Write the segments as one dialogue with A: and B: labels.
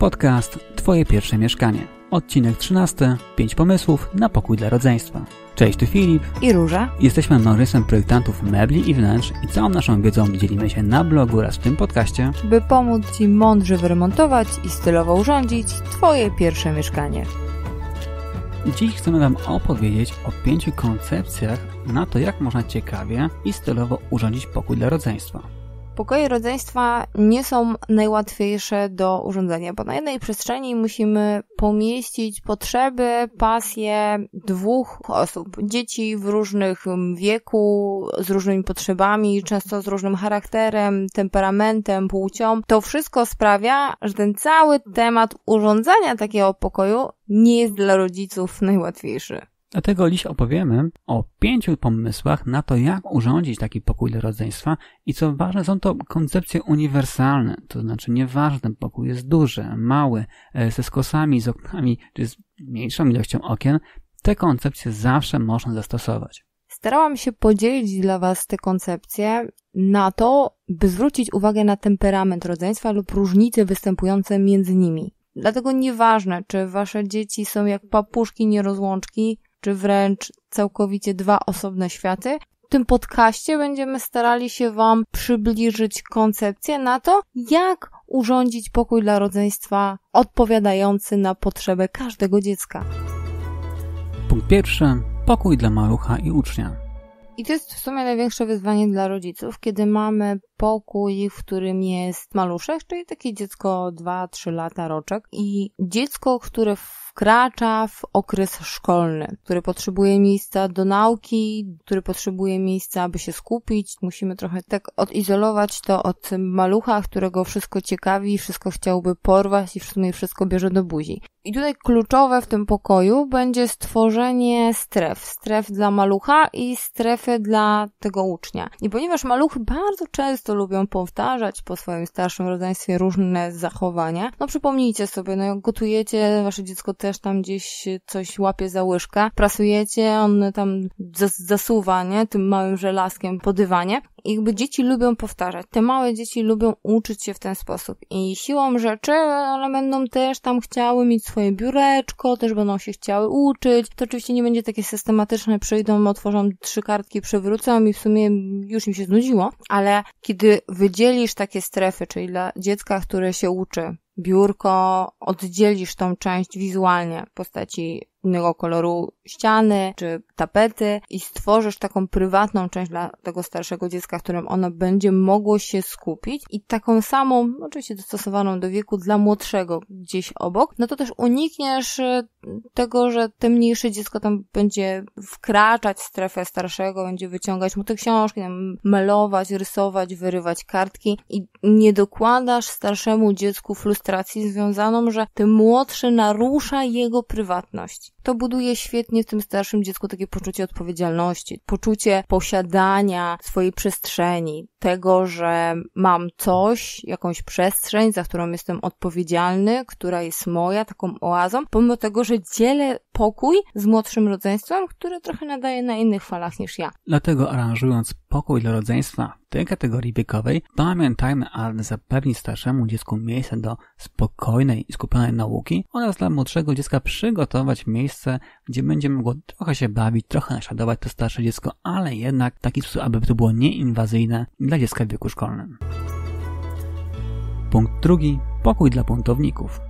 A: Podcast Twoje pierwsze mieszkanie. Odcinek 13. 5 pomysłów na pokój dla rodzeństwa. Cześć, tu Filip i Róża. Jesteśmy małżeństwem projektantów mebli i wnętrz i całą naszą wiedzą dzielimy się na blogu oraz w tym podcaście,
B: by pomóc Ci mądrze wyremontować i stylowo urządzić Twoje pierwsze mieszkanie.
A: Dziś chcemy Wam opowiedzieć o pięciu koncepcjach na to, jak można ciekawie i stylowo urządzić pokój dla rodzeństwa
B: pokoje rodzeństwa nie są najłatwiejsze do urządzenia, bo na jednej przestrzeni musimy pomieścić potrzeby, pasje dwóch osób. Dzieci w różnych mm, wieku, z różnymi potrzebami, często z różnym charakterem, temperamentem, płcią. To wszystko sprawia, że ten cały temat urządzania takiego pokoju nie jest dla rodziców najłatwiejszy.
A: Dlatego dziś opowiemy o pięciu pomysłach na to, jak urządzić taki pokój dla rodzeństwa i co ważne, są to koncepcje uniwersalne, to znaczy nieważne, pokój jest duży, mały, e, ze skosami, z oknami, czy z mniejszą ilością okien, te koncepcje zawsze można zastosować.
B: Starałam się podzielić dla Was te koncepcje na to, by zwrócić uwagę na temperament rodzeństwa lub różnice występujące między nimi. Dlatego nieważne, czy Wasze dzieci są jak papuszki nierozłączki, czy wręcz całkowicie dwa osobne światy. W tym podcaście będziemy starali się Wam przybliżyć koncepcję na to, jak urządzić pokój dla rodzeństwa odpowiadający na potrzebę każdego dziecka.
A: Punkt pierwszy. Pokój dla malucha i ucznia.
B: I to jest w sumie największe wyzwanie dla rodziców, kiedy mamy pokój, w którym jest maluszek, czyli takie dziecko 2-3 lata roczek i dziecko, które wkracza w okres szkolny, który potrzebuje miejsca do nauki, który potrzebuje miejsca, aby się skupić. Musimy trochę tak odizolować to od malucha, którego wszystko ciekawi, wszystko chciałby porwać i w sumie wszystko bierze do buzi. I tutaj kluczowe w tym pokoju będzie stworzenie stref. Stref dla malucha i strefy dla tego ucznia. I ponieważ maluchy bardzo często często lubią powtarzać po swoim starszym rodzeństwie różne zachowania. No przypomnijcie sobie, no jak gotujecie, wasze dziecko też tam gdzieś coś łapie za łyżkę, prasujecie, on tam zasuwa, nie, tym małym żelazkiem po dywanie jakby dzieci lubią powtarzać. Te małe dzieci lubią uczyć się w ten sposób. I siłą rzeczy one będą też tam chciały mieć swoje biureczko, też będą się chciały uczyć. To oczywiście nie będzie takie systematyczne, przyjdą, otworzą trzy kartki, przewrócą i w sumie już im się znudziło. Ale kiedy wydzielisz takie strefy, czyli dla dziecka, które się uczy, biurko, oddzielisz tą część wizualnie w postaci innego koloru ściany czy tapety i stworzysz taką prywatną część dla tego starszego dziecka, w którym ono będzie mogło się skupić i taką samą, oczywiście dostosowaną do wieku dla młodszego gdzieś obok, no to też unikniesz y, tego, że te mniejsze dziecko tam będzie wkraczać w strefę starszego, będzie wyciągać mu te książki, melować, rysować, wyrywać kartki i nie dokładasz starszemu dziecku frustracji związaną, że ten młodszy narusza jego prywatność to buduje świetnie w tym starszym dziecku takie poczucie odpowiedzialności, poczucie posiadania swojej przestrzeni, tego, że mam coś, jakąś przestrzeń, za którą jestem odpowiedzialny, która jest moja, taką oazą, pomimo tego, że dzielę pokój z młodszym rodzeństwem, które trochę nadaje na innych falach niż ja.
A: Dlatego aranżując pokój dla rodzeństwa w tej kategorii wiekowej, pamiętajmy, aby zapewnić starszemu dziecku miejsce do spokojnej i skupionej nauki oraz dla młodszego dziecka przygotować miejsce, gdzie będzie mogło trochę się bawić, trochę naśladować to starsze dziecko, ale jednak w taki sposób, aby to było nieinwazyjne dla dziecka w wieku szkolnym. Punkt drugi. Pokój dla buntowników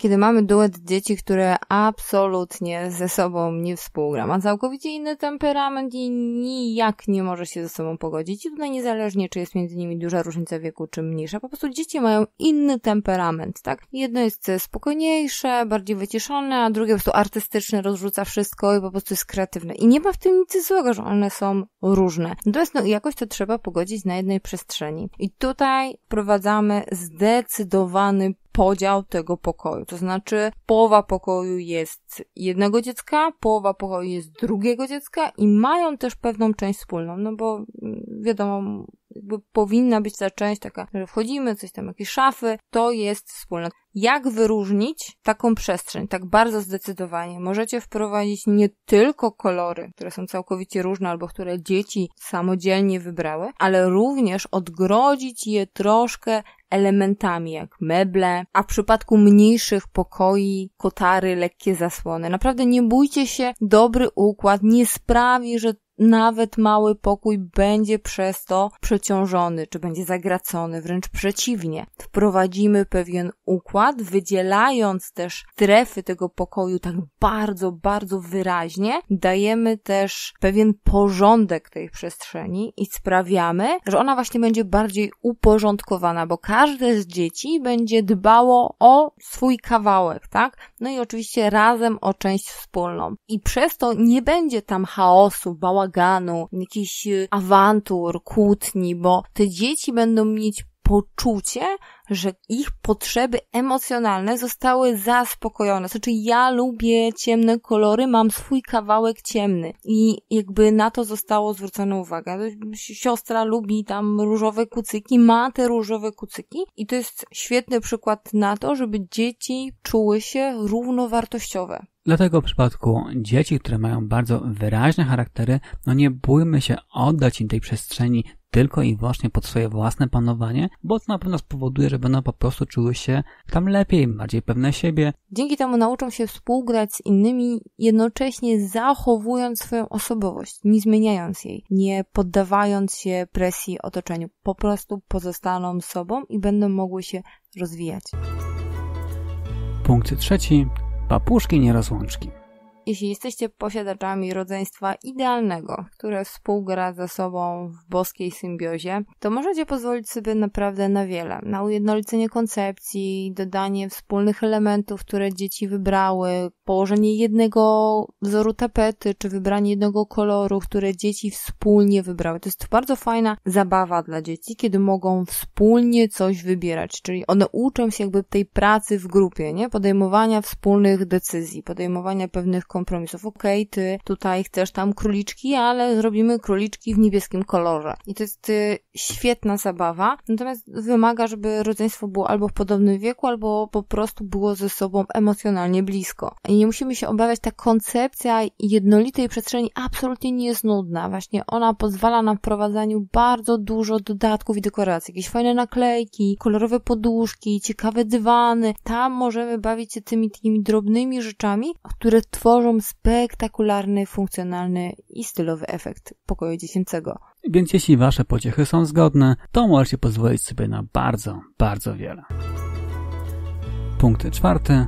B: kiedy mamy duet dzieci, które absolutnie ze sobą nie współgra, ma całkowicie inny temperament i nijak nie może się ze sobą pogodzić. I tutaj niezależnie, czy jest między nimi duża różnica wieku, czy mniejsza, po prostu dzieci mają inny temperament, tak? Jedno jest e, spokojniejsze, bardziej wyciszone, a drugie po prostu artystyczne, rozrzuca wszystko i po prostu jest kreatywne. I nie ma w tym nic złego, że one są różne. Natomiast no, jakoś to trzeba pogodzić na jednej przestrzeni. I tutaj wprowadzamy zdecydowany podział tego pokoju. To znaczy, połowa pokoju jest jednego dziecka, połowa pokoju jest drugiego dziecka i mają też pewną część wspólną, no bo mm, wiadomo, jakby powinna być ta część taka, że wchodzimy, coś tam, jakieś szafy, to jest wspólne. Jak wyróżnić taką przestrzeń tak bardzo zdecydowanie? Możecie wprowadzić nie tylko kolory, które są całkowicie różne albo które dzieci samodzielnie wybrały, ale również odgrodzić je troszkę elementami jak meble, a w przypadku mniejszych pokoi kotary, lekkie zasłony. Naprawdę nie bójcie się, dobry układ nie sprawi, że nawet mały pokój będzie przez to przeciążony, czy będzie zagracony, wręcz przeciwnie. Wprowadzimy pewien układ, wydzielając też strefy tego pokoju tak bardzo, bardzo wyraźnie, dajemy też pewien porządek tej przestrzeni i sprawiamy, że ona właśnie będzie bardziej uporządkowana, bo każde z dzieci będzie dbało o swój kawałek, tak? No i oczywiście razem o część wspólną. I przez to nie będzie tam chaosu, bałaganu, bałaganu, jakichś awantur, kłótni, bo te dzieci będą mieć poczucie, że ich potrzeby emocjonalne zostały zaspokojone. Znaczy, ja lubię ciemne kolory, mam swój kawałek ciemny i jakby na to zostało zwrócone uwagę. Siostra lubi tam różowe kucyki, ma te różowe kucyki i to jest świetny przykład na to, żeby dzieci czuły się równowartościowe.
A: Dlatego w przypadku dzieci, które mają bardzo wyraźne charaktery, no nie bójmy się oddać im tej przestrzeni tylko i wyłącznie pod swoje własne panowanie, bo to na pewno spowoduje, że będą po prostu czuły się tam lepiej, bardziej pewne siebie.
B: Dzięki temu nauczą się współgrać z innymi, jednocześnie zachowując swoją osobowość, nie zmieniając jej, nie poddawając się presji otoczeniu. Po prostu pozostaną sobą i będą mogły się rozwijać.
A: Punkt trzeci. Papuszki nierozłączki.
B: Jeśli jesteście posiadaczami rodzeństwa idealnego, które współgra ze sobą w boskiej symbiozie, to możecie pozwolić sobie naprawdę na wiele. Na ujednolicenie koncepcji, dodanie wspólnych elementów, które dzieci wybrały, położenie jednego wzoru tapety, czy wybranie jednego koloru, które dzieci wspólnie wybrały. To jest bardzo fajna zabawa dla dzieci, kiedy mogą wspólnie coś wybierać, czyli one uczą się jakby tej pracy w grupie, nie? Podejmowania wspólnych decyzji, podejmowania pewnych kompetencji kompromisów. Okej, okay, ty tutaj chcesz tam króliczki, ale zrobimy króliczki w niebieskim kolorze. I to jest y, świetna zabawa, natomiast wymaga, żeby rodzeństwo było albo w podobnym wieku, albo po prostu było ze sobą emocjonalnie blisko. I nie musimy się obawiać, ta koncepcja jednolitej przestrzeni absolutnie nie jest nudna. Właśnie ona pozwala na wprowadzaniu bardzo dużo dodatków i dekoracji. Jakieś fajne naklejki, kolorowe poduszki, ciekawe dywany. Tam możemy bawić się tymi, tymi drobnymi rzeczami, które tworzą tworzą spektakularny, funkcjonalny i stylowy efekt pokoju dziecięcego.
A: Więc jeśli wasze pociechy są zgodne, to możecie pozwolić sobie na bardzo, bardzo wiele. Punkt czwarty.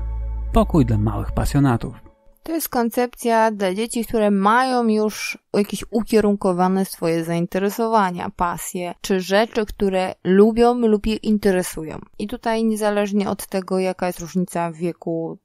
A: Pokój dla małych pasjonatów.
B: To jest koncepcja dla dzieci, które mają już jakieś ukierunkowane swoje zainteresowania, pasje, czy rzeczy, które lubią lub ich interesują. I tutaj niezależnie od tego, jaka jest różnica w wieku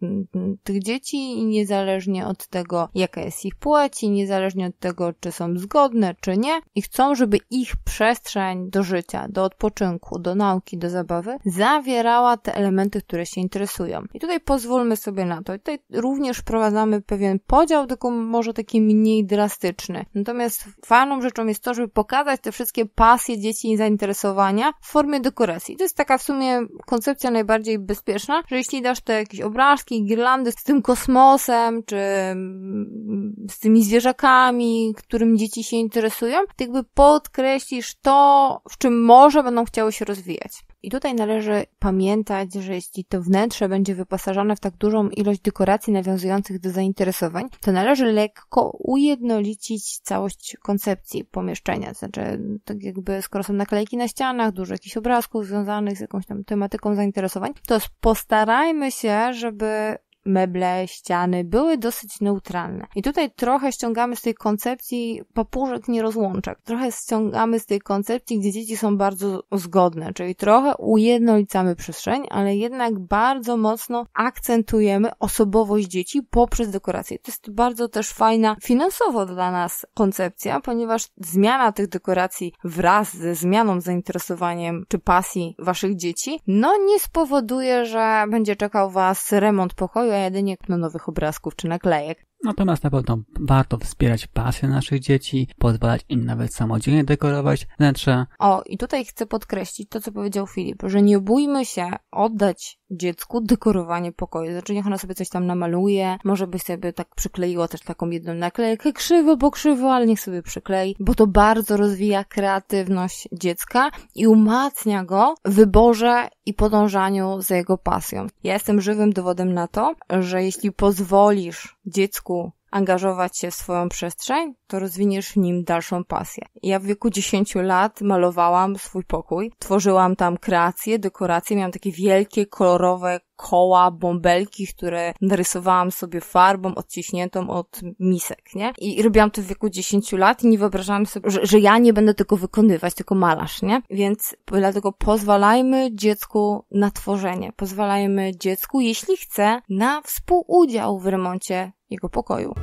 B: tych dzieci i niezależnie od tego, jaka jest ich płeć i niezależnie od tego, czy są zgodne, czy nie, i chcą, żeby ich przestrzeń do życia, do odpoczynku, do nauki, do zabawy zawierała te elementy, które się interesują. I tutaj pozwólmy sobie na to. I tutaj również wprowadzamy mamy pewien podział, tylko może taki mniej drastyczny. Natomiast fajną rzeczą jest to, żeby pokazać te wszystkie pasje dzieci i zainteresowania w formie dekoracji. To jest taka w sumie koncepcja najbardziej bezpieczna, że jeśli dasz te jakieś obrazki, girlandy z tym kosmosem, czy mm, z tymi zwierzakami, którym dzieci się interesują, to jakby podkreślisz to, w czym może będą chciały się rozwijać. I tutaj należy pamiętać, że jeśli to wnętrze będzie wyposażone w tak dużą ilość dekoracji nawiązujących do zainteresowań, to należy lekko ujednolicić całość koncepcji pomieszczenia. Znaczy, tak jakby skoro są naklejki na ścianach, dużo jakichś obrazków związanych z jakąś tam tematyką zainteresowań, to postarajmy się, żeby meble, ściany były dosyć neutralne. I tutaj trochę ściągamy z tej koncepcji papużek nierozłączek. Trochę ściągamy z tej koncepcji, gdzie dzieci są bardzo zgodne, czyli trochę ujednolicamy przestrzeń, ale jednak bardzo mocno akcentujemy osobowość dzieci poprzez dekoracje. To jest bardzo też fajna finansowo dla nas koncepcja, ponieważ zmiana tych dekoracji wraz ze zmianą zainteresowaniem czy pasji waszych dzieci, no nie spowoduje, że będzie czekał was remont pokoju, szukała na nowych obrazków czy naklejek.
A: Natomiast na pewno warto wspierać pasję naszych dzieci, pozwalać im nawet samodzielnie dekorować wnętrze.
B: O, i tutaj chcę podkreślić to, co powiedział Filip, że nie bójmy się oddać dziecku dekorowanie pokoju. Znaczy niech ona sobie coś tam namaluje, może by sobie tak przykleiła też taką jedną naklejkę, krzywo bo krzywo, ale niech sobie przyklei, bo to bardzo rozwija kreatywność dziecka i umacnia go w wyborze i podążaniu za jego pasją. Ja jestem żywym dowodem na to, że jeśli pozwolisz dziecku początku angażować się w swoją przestrzeń, to rozwiniesz w nim dalszą pasję. Ja w wieku 10 lat malowałam swój pokój, tworzyłam tam kreacje, dekoracje, miałam takie wielkie, kolorowe koła, bąbelki, które narysowałam sobie farbą odciśniętą od misek, nie? I robiłam to w wieku 10 lat i nie wyobrażałam sobie, że, że ja nie będę tego wykonywać, tylko malarz, nie? Więc dlatego pozwalajmy dziecku na tworzenie, pozwalajmy dziecku, jeśli chce, na współudział w remoncie jego pokoju.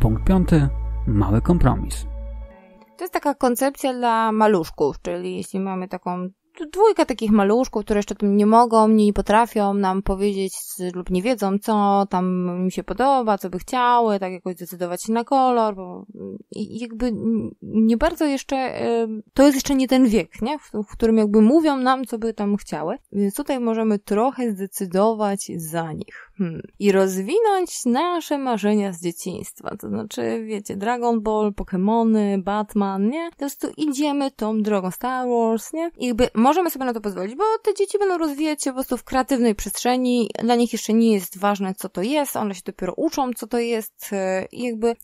A: Punkt piąty. Mały kompromis.
B: To jest taka koncepcja dla maluszków, czyli jeśli mamy taką dwójka takich maluszków, które jeszcze tym nie mogą, nie potrafią nam powiedzieć lub nie wiedzą, co tam im się podoba, co by chciały, tak jakoś zdecydować się na kolor, bo jakby nie bardzo jeszcze, to jest jeszcze nie ten wiek, nie? W, w którym jakby mówią nam, co by tam chciały, więc tutaj możemy trochę zdecydować za nich. Hmm. I rozwinąć nasze marzenia z dzieciństwa, to znaczy, wiecie, Dragon Ball, Pokémony, Batman, nie? Po prostu idziemy tą drogą, Star Wars, nie? I jakby możemy sobie na to pozwolić, bo te dzieci będą rozwijać się po prostu w kreatywnej przestrzeni, dla nich jeszcze nie jest ważne, co to jest, one się dopiero uczą, co to jest, e, i jakby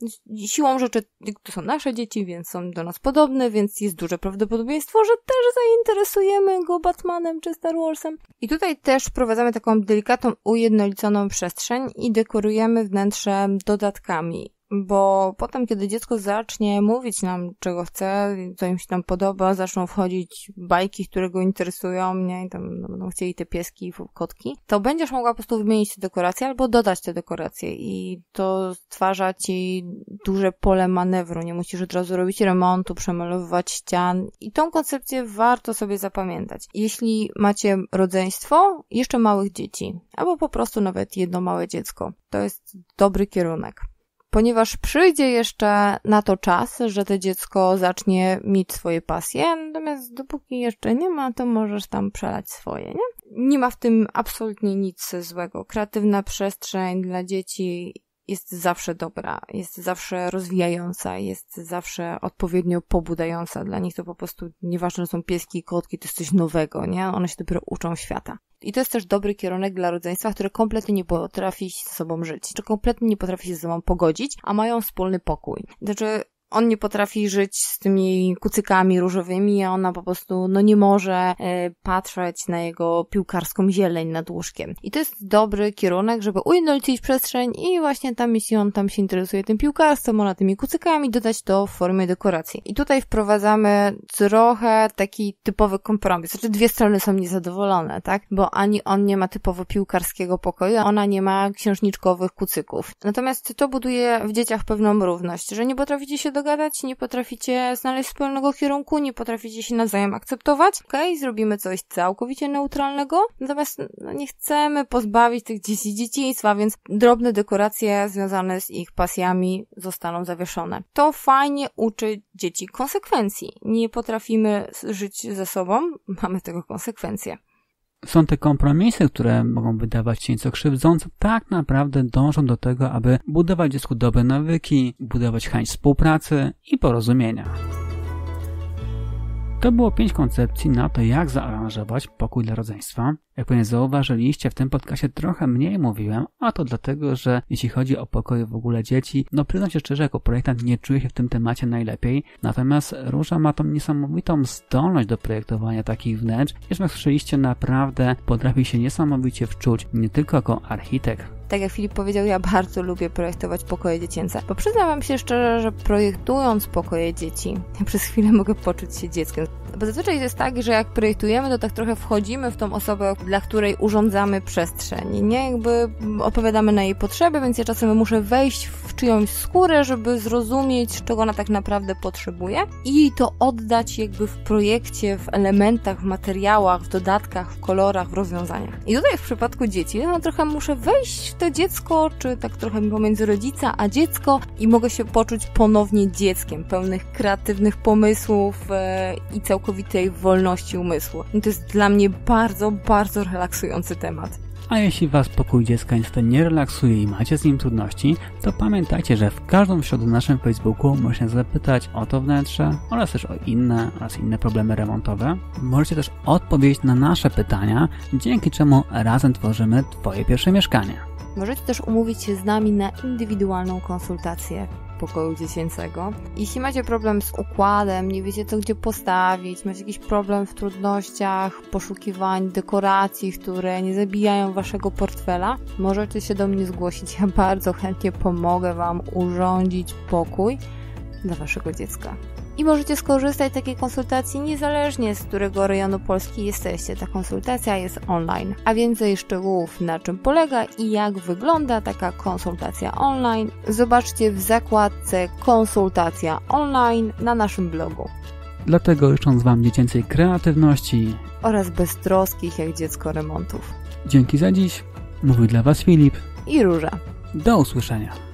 B: siłą rzeczy to są nasze dzieci, więc są do nas podobne, więc jest duże prawdopodobieństwo, że też zainteresujemy go Batmanem czy Star Warsem. I tutaj też wprowadzamy taką delikatną, ujednoliconą przestrzeń i dekorujemy wnętrze dodatkami bo potem, kiedy dziecko zacznie mówić nam, czego chce, co im się tam podoba, zaczną wchodzić bajki, które go interesują, nie, I tam będą chcieli te pieski i kotki, to będziesz mogła po prostu wymienić te dekoracje albo dodać te dekoracje i to stwarza ci duże pole manewru. Nie musisz od razu robić remontu, przemalowywać ścian i tą koncepcję warto sobie zapamiętać. Jeśli macie rodzeństwo jeszcze małych dzieci, albo po prostu nawet jedno małe dziecko, to jest dobry kierunek ponieważ przyjdzie jeszcze na to czas, że to dziecko zacznie mieć swoje pasje, natomiast dopóki jeszcze nie ma, to możesz tam przelać swoje, nie? Nie ma w tym absolutnie nic złego. Kreatywna przestrzeń dla dzieci jest zawsze dobra, jest zawsze rozwijająca, jest zawsze odpowiednio pobudzająca. Dla nich to po prostu, nieważne, są pieski i kotki, to jest coś nowego, nie? One się dopiero uczą świata. I to jest też dobry kierunek dla rodzeństwa, które kompletnie nie potrafi ze sobą żyć, czy kompletnie nie potrafi się ze sobą pogodzić, a mają wspólny pokój. Znaczy, on nie potrafi żyć z tymi kucykami różowymi, a ona po prostu no nie może e, patrzeć na jego piłkarską zieleń nad łóżkiem. I to jest dobry kierunek, żeby ujednolicić przestrzeń i właśnie tam, jeśli on tam się interesuje tym piłkarstwem, ona tymi kucykami, dodać to w formie dekoracji. I tutaj wprowadzamy trochę taki typowy kompromis. Znaczy dwie strony są niezadowolone, tak? Bo ani on nie ma typowo piłkarskiego pokoju, a ona nie ma księżniczkowych kucyków. Natomiast to buduje w dzieciach pewną równość, że nie potraficie się dogadać, nie potraficie znaleźć wspólnego kierunku, nie potraficie się nawzajem akceptować, okej, okay, zrobimy coś całkowicie neutralnego, natomiast no, nie chcemy pozbawić tych dzieci dzieciństwa, więc drobne dekoracje związane z ich pasjami zostaną zawieszone. To fajnie uczy dzieci konsekwencji. Nie potrafimy żyć ze sobą, mamy tego konsekwencje.
A: Są te kompromisy, które mogą wydawać się nieco krzywdzące, tak naprawdę dążą do tego, aby budować dziecku dobre nawyki, budować chęć współpracy i porozumienia. To było pięć koncepcji na to, jak zaaranżować pokój dla rodzeństwa. Jak pewnie zauważyliście, w tym podcastie trochę mniej mówiłem, a to dlatego, że jeśli chodzi o pokoje w ogóle dzieci, no przyznam się szczerze, jako projektant nie czuję się w tym temacie najlepiej, natomiast Róża ma tą niesamowitą zdolność do projektowania takich wnętrz, jak słyszeliście, naprawdę potrafi się niesamowicie wczuć, nie tylko jako architekt,
B: tak jak Filip powiedział, ja bardzo lubię projektować pokoje dziecięce, bo przyznam wam się szczerze, że projektując pokoje dzieci, ja przez chwilę mogę poczuć się dzieckiem. Bo zazwyczaj jest tak, że jak projektujemy, to tak trochę wchodzimy w tą osobę, dla której urządzamy przestrzeń, nie? Jakby opowiadamy na jej potrzeby, więc ja czasem muszę wejść w czyjąś skórę, żeby zrozumieć, czego ona tak naprawdę potrzebuje i to oddać jakby w projekcie, w elementach, w materiałach, w dodatkach, w kolorach, w rozwiązaniach. I tutaj w przypadku dzieci, no trochę muszę wejść to dziecko, czy tak trochę pomiędzy rodzica a dziecko i mogę się poczuć ponownie dzieckiem, pełnych kreatywnych pomysłów e, i całkowitej wolności umysłu. I no to jest dla mnie bardzo, bardzo relaksujący temat.
A: A jeśli Was pokój dziecka niestety nie relaksuje i macie z nim trudności, to pamiętajcie, że w każdą środę na naszym Facebooku możecie zapytać o to wnętrze oraz też o inne oraz inne problemy remontowe. Możecie też odpowiedzieć na nasze pytania, dzięki czemu razem tworzymy Twoje pierwsze mieszkanie.
B: Możecie też umówić się z nami na indywidualną konsultację pokoju dziecięcego. Jeśli macie problem z układem, nie wiecie co gdzie postawić, macie jakiś problem w trudnościach, poszukiwań dekoracji, które nie zabijają waszego portfela, możecie się do mnie zgłosić. Ja bardzo chętnie pomogę wam urządzić pokój dla waszego dziecka i możecie skorzystać z takiej konsultacji niezależnie z którego rejonu Polski jesteście. Ta konsultacja jest online. A więcej szczegółów na czym polega i jak wygląda taka konsultacja online zobaczcie w zakładce konsultacja online na naszym blogu.
A: Dlatego życząc Wam dziecięcej kreatywności
B: oraz beztroskich jak dziecko remontów.
A: Dzięki za dziś. Mówi dla Was Filip i Róża. Do usłyszenia.